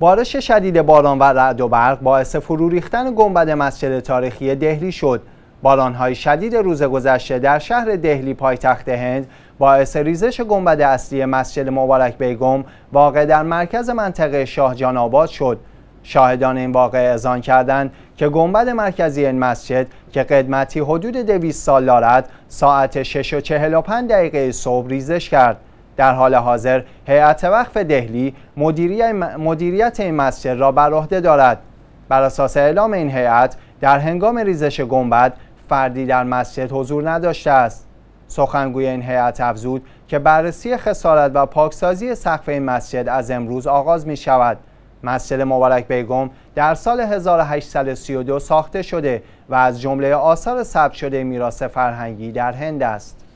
بارش شدید باران و رعد و برق باعث فرو ریختن گنبد مسجد تاریخی دهلی شد. بارانهای شدید روز گذشته در شهر دهلی پایتخت هند باعث ریزش گنبد اصلی مسجد مبارک بیگم واقع در مرکز منطقه شاه آباد شد. شاهدان این واقع اذعان کردند که گنبد مرکزی این مسجد که قدمتی حدود 200 سال دارد ساعت 6:45 دقیقه صبح ریزش کرد. در حال حاضر هیئت وقف دهلی مدیریت این مسجد را بر عهده دارد بر اساس اعلام این هیئت در هنگام ریزش گنبد فردی در مسجد حضور نداشته است سخنگوی این هیئت افزود که بررسی خسارت و پاکسازی سقف این مسجد از امروز آغاز می شود مسجد مبارک بیگم در سال 1832 ساخته شده و از جمله آثار ثبت شده میراث فرهنگی در هند است